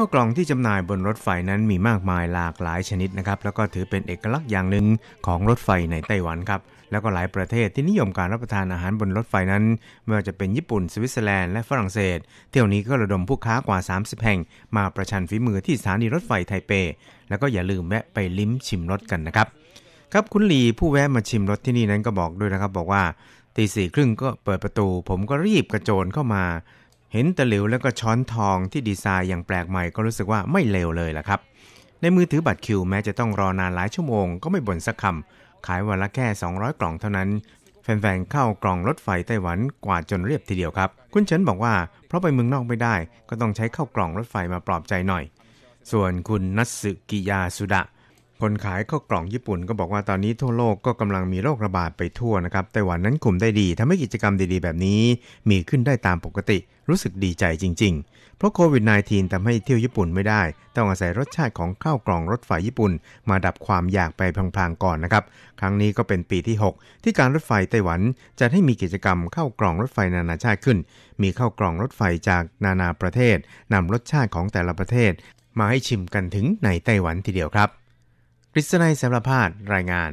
ข้าวกล่องที่จำหน่ายบนรถไฟนั้นมีมากมายหลากหลายชนิดนะครับแล้วก็ถือเป็นเอกลักษณ์อย่างหนึ่งของรถไฟในไต้หวันครับ แล้วก็หลายประเทศที่นิยมการรับประทานอาหารบนรถไฟนั้นไม่ว่าจะเป็นญี่ปุ่นสวิตเซอร์แลนด์และฝรั่งเศส เที่ยวนี้ก็ระดมผู้ค้ากว่า 30 แห่ง มาประชันฝีมือที่สถานีรถไฟไทเป แล้วก็อย่าลืมแวะไปลิ้มชิมรสกันนะครับครับคุณหลีผู้แวะมาชิมรสที่นี่นั้นก็บอกด้วยนะครับบอกว่าตีสี่ครึ่งก็เปิดประตู ผมก็รีบกระโจนเข้ามาเห็นตะหลิวแล้วก็ช้อนทองที่ดีไซน์อย่างแปลกใหม่ก็รู้สึกว่าไม่เลวเลยล่ะครับ ในมือถือบัตรคิวแม้จะต้องรอนานหลายชั่วโมงก็ไม่บ่นสักคำขายวันละแค่ 200 กล่องเท่านั้น แฟนๆ เข้ากล่องรถไฟไต้หวันกว่าจนเรียบทีเดียวครับ คุณเฉินบอกว่าเพราะไปเมืองนอกไม่ได้ ก็ต้องใช้เข้ากล่องรถไฟมาปลอบใจหน่อยส่วนคุณนัตสึกิยาสุดะคนขายข้าวกล่องญี่ปุ่นก็บอกว่าตอนนี้ทั่วโลกก็กำลังมีโรคระบาดไปทั่วนะครับ ไต้หวันนั้นกลุ่มได้ดี ทำให้กิจกรรมดีๆ แบบนี้ มีขึ้นได้ตามปกติ รู้สึกดีใจจริงๆเพราะโควิด -19 ทำให้เที่ยวญี่ปุ่นไม่ได้ ต้องอาศัยรสชาติของข้าวกล่องรถไฟญี่ปุ่นมาดับความอยากไปพลาง ๆ ก่อนนะครับ ครั้งนี้ก็เป็นปีที่ 6 ที่การรถไฟไต้หวันจะให้มีกิจกรรมข้าวกล่องรถไฟนานาชาติขึ้น มีข้าวกล่องรถไฟจากนานาประเทศนำรสชาติของแต่ละประเทศมาให้ชิมกันถึงในไต้หวันทีเดียวครับกฤษณัยแสมประพาดรายงาน